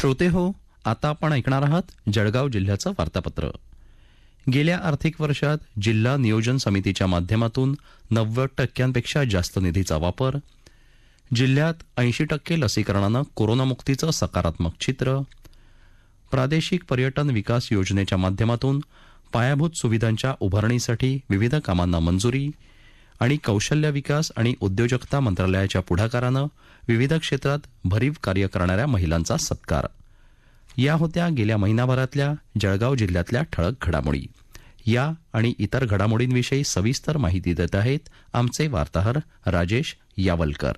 श्रोते हो आता आपण ऐकणार आहात जळगाव जिल्ह्याचं वार्तापत्र गेल्या आर्थिक वर्षात जिल्हा नियोजन समितीच्या माध्यमातून नव्वद टक्क्यांपेक्षा जास्त निधीचा वापर जिल्ह्यात ऐंशी टक्के लसीकरणानं कोरोनामुक्तीचं सकारात्मक चित्र प्रादेशिक पर्यटन विकास योजनेच्या माध्यमातून पायाभूत सुविधांच्या उभारणीसाठी विविध कामांना मंजुरी आणि कौशल्य विकास आणि उद्योजकता मंत्रालयाच्या पुढाकारानं विविध क्षेत्रात भरीव कार्य करणाऱ्या महिलांचा सत्कार या होत्या गेल्या महिनाभरातल्या जळगाव जिल्ह्यातल्या ठळक घडामोडी या आणि इतर घडामोडींविषयी सविस्तर माहिती देत आहेत आमचे वार्ताहर राजेश यावलकर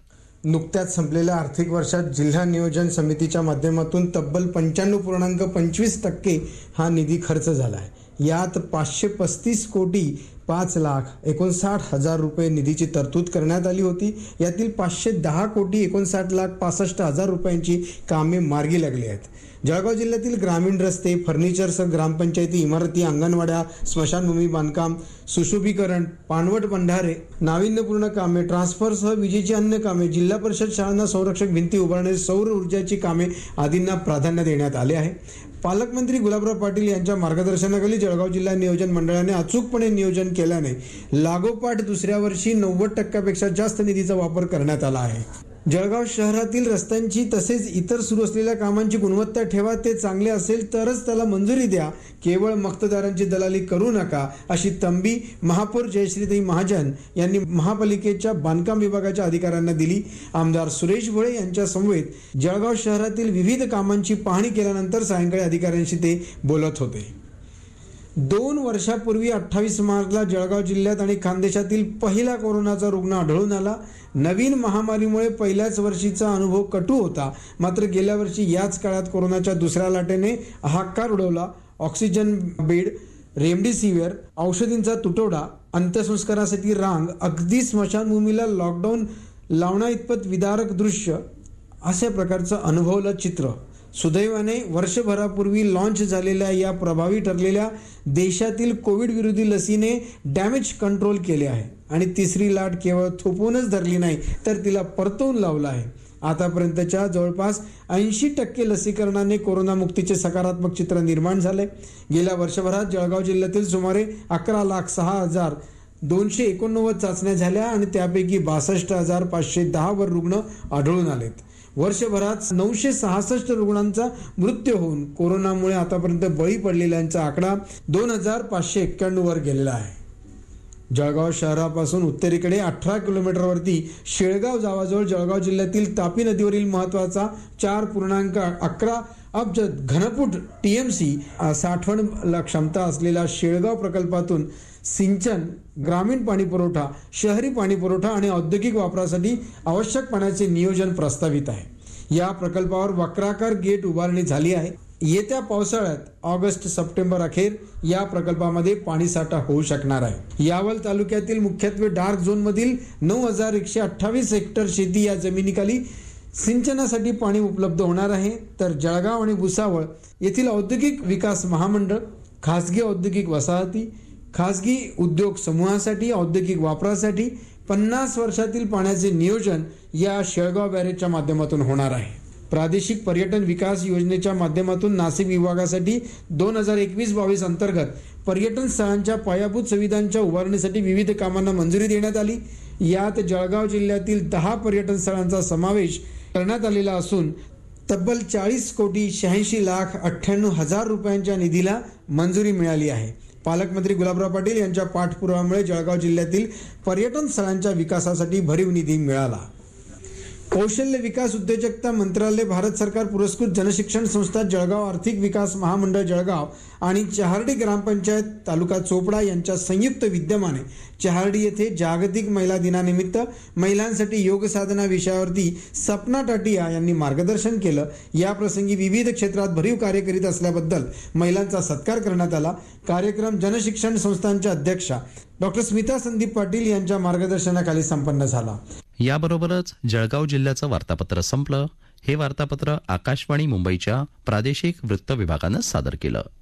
नुकत्याच संपलेल्या आर्थिक वर्षात जिल्हा नियोजन समितीच्या माध्यमातून तब्बल पंच्याण्णव पूर्णांक पंचवीस टक्के हा निधी खर्च झाला आहे यात पाचशे पस्तीस कोटी पाच लाख एकोणसाठ हजार रुपये निधीची तरतूद करण्यात आली होती यातील पाचशे दहा कोटी एकोणसाठ लाख पासष्ट हजार रुपयांची कामे मार्गी लागली आहेत जळगाव जिल्ह्यातील ग्रामीण रस्ते फर्निचरसह ग्रामपंचायती इमारती अंगणवाड्या स्मशानभूमी बांधकाम सुशोभीकरण पाणवट बंधारे नाविन्यपूर्ण कामे ट्रान्सफरसह विजेची अन्य कामे जिल्हा परिषद शाळांना संरक्षक भिंती उभारणे सौर ऊर्जाची कामे आदींना प्राधान्य देण्यात आले आहे पालकमंत्री गुलाबराव पाटील यांच्या मार्गदर्शनाखाली जळगाव जिल्हा नियोजन मंडळाने अचूकपणे नियोजन केले केल्याने लागोपाठ दुसऱ्या वर्षी नव्वद टक्क्यापेक्षा जास्त निधीचा वापर करण्यात आला आहे जळगाव शहरातील रस्त्यांची तसेच इतर सुरू असलेल्या कामांची गुणवत्ता ठेवा ते चांगले असेल तरच त्याला मंजुरी द्या केवळ मक्तदारांची दलाली करू नका अशी तंबी महापौर जयश्रीताई महाजन यांनी महापालिकेच्या बांधकाम विभागाच्या अधिकाऱ्यांना दिली आमदार सुरेश भोळे यांच्या समवेत जळगाव शहरातील विविध कामांची पाहणी केल्यानंतर सायंकाळी अधिकाऱ्यांशी ते बोलत होते दोन वर्षापूर्वी अठ्ठावीस मार्चला जळगाव जिल्ह्यात आणि खानदेशातील पहिला कोरोनाचा रुग्ण आढळून आला नवीन महामारीमुळे पहिल्याच वर्षीचा अनुभव कटू होता मात्र गेल्या वर्षी याच काळात कोरोनाच्या दुसऱ्या लाटेने हाकार उडवला ऑक्सिजन बेड रेमडेसिव्हिअर औषधींचा तुटवडा अंत्यसंस्कारासाठी रांग अगदी स्मशानभूमीला लॉकडाऊन लावण्याइतपत विदारक दृश्य अशा प्रकारचं अनुभवलं चित्र सुदैवाने वर्षभरापूर्वी लॉन्च झालेल्या या प्रभावी ठरलेल्या देशातील कोविड विरोधी लसीने डॅमेज कंट्रोल केले आहे आणि तिसरी लाट केवळ थोपवूनच धरली नाही तर तिला परतवून लावलं आहे आतापर्यंतच्या जवळपास ऐंशी टक्के लसीकरणाने कोरोनामुक्तीचे सकारात्मक चित्र निर्माण झाले गेल्या वर्षभरात जळगाव जिल्ह्यातील सुमारे अकरा लाख सहा हजार दोनशे एकोणनव्वद चाचण्या झाल्या आणि त्यापैकी बासष्ट हजार पाचशे दहावर रुग्ण आढळून आलेत वर्षभरात नऊशे सहासष्ट रुग्णांचा मृत्यू होऊन कोरोनामुळे आतापर्यंत बळी पडलेल्यांचा आकडा दोन हजार पाचशे एक्क्याण्णव वर गेलेला आहे जळगाव शहरापासून उत्तरेकडे अठरा किलोमीटरवरती शेळगाव जावाजवळ जळगाव जिल्ह्यातील तापी नदीवरील महत्वाचा चार पूर्णांक अकरा अब्ज घनफूट टी एम सी साठवण क्षमता असलेल्या शेळगाव प्रकल्पातून सिंचन ग्रामीण पाणी पुरवठा शहरी पाणी पुरवठा आणि औद्योगिक वापरासाठी आवश्यक पाण्याचे नियोजन प्रस्तावित आहे या प्रकल्पावर वक्राकार गेट उभारणी झाली आहे येत्या पावसाळ्यात ऑगस्ट सप्टेंबर अखेर या प्रकल्पामध्ये पाणीसाठा होऊ शकणार आहे यावल तालुक्यातील मुख्यत्वे डार्क झोनमधील नऊ हजार एकशे अठ्ठावीस हेक्टर शेती या जमिनीखाली सिंचनासाठी पाणी उपलब्ध होणार आहे तर जळगाव आणि भुसावळ येथील औद्योगिक विकास महामंडळ खासगी औद्योगिक वसाहती खासगी उद्योग समूहासाठी औद्योगिक वापरासाठी पन्नास वर्षातील पाण्याचे नियोजन या शेळगाव बॅरेजच्या माध्यमातून होणार आहे प्रादेशिक पर्यटन विकास योजनेच्या माध्यमातून नाशिक विभागासाठी दोन हजार एकवीस बावीस अंतर्गत पर्यटन स्थळांच्या पायाभूत सुविधांच्या उभारणीसाठी विविध कामांना मंजुरी देण्यात आली यात जळगाव जिल्ह्यातील दहा पर्यटन स्थळांचा समावेश करण्यात आलेला असून तब्बल चाळीस कोटी शहाऐंशी लाख अठ्ठ्याण्णव हजार रुपयांच्या निधीला मंजुरी मिळाली आहे पालकमंत्री गुलाबराव पाटील यांच्या पाठपुरावामुळे जळगाव जिल्ह्यातील पर्यटन स्थळांच्या विकासासाठी भरीव निधी मिळाला कौशल्य विकास उद्योजकता मंत्रालय भारत सरकार पुरस्कृत जनशिक्षण संस्था जळगाव आर्थिक विकास महामंडळ जळगाव आणि चहार्डी ग्रामपंचायत तालुका चोपडा यांच्या संयुक्त विद्यमाने चहार्डी येथे जागतिक महिला दिनानिमित्त महिलांसाठी योग साधना विषयावरती सपना टाटिया यांनी मार्गदर्शन केलं याप्रसंगी विविध क्षेत्रात भरीव कार्य करीत असल्याबद्दल महिलांचा सत्कार करण्यात आला कार्यक्रम जनशिक्षण संस्थांच्या अध्यक्षा डॉक्टर स्मिता संदीप पाटील यांच्या मार्गदर्शनाखाली संपन्न झाला याबरोबरच जळगाव जिल्ह्याचं वार्तापत्र संपलं हे वार्तापत्र आकाशवाणी मुंबईच्या प्रादेशिक वृत्त विभागानं सादर केलं